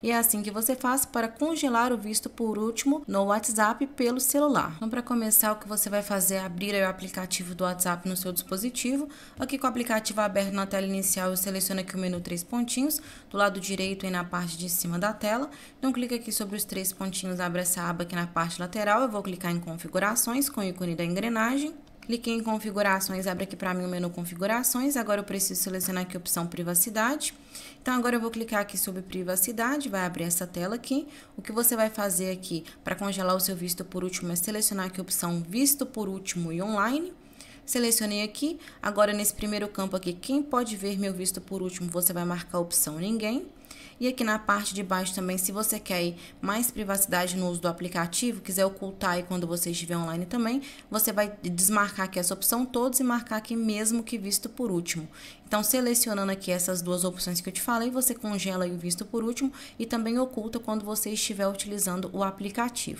E é assim que você faz para congelar o visto por último no WhatsApp pelo celular. Então, para começar, o que você vai fazer é abrir o aplicativo do WhatsApp no seu dispositivo. Aqui com o aplicativo aberto na tela inicial, eu seleciono aqui o menu três pontinhos, do lado direito e na parte de cima da tela. Então, clica aqui sobre os três pontinhos, abre essa aba aqui na parte lateral. Eu vou clicar em configurações com o ícone da engrenagem. Cliquei em configurações, abre aqui para mim o menu configurações. Agora eu preciso selecionar aqui a opção privacidade. Então agora eu vou clicar aqui sobre privacidade, vai abrir essa tela aqui. O que você vai fazer aqui para congelar o seu visto por último é selecionar aqui a opção visto por último e online. Selecionei aqui, agora nesse primeiro campo aqui, quem pode ver meu visto por último, você vai marcar a opção ninguém. E aqui na parte de baixo também, se você quer mais privacidade no uso do aplicativo, quiser ocultar aí quando você estiver online também, você vai desmarcar aqui essa opção todos e marcar aqui mesmo que visto por último. Então, selecionando aqui essas duas opções que eu te falei, você congela o visto por último e também oculta quando você estiver utilizando o aplicativo.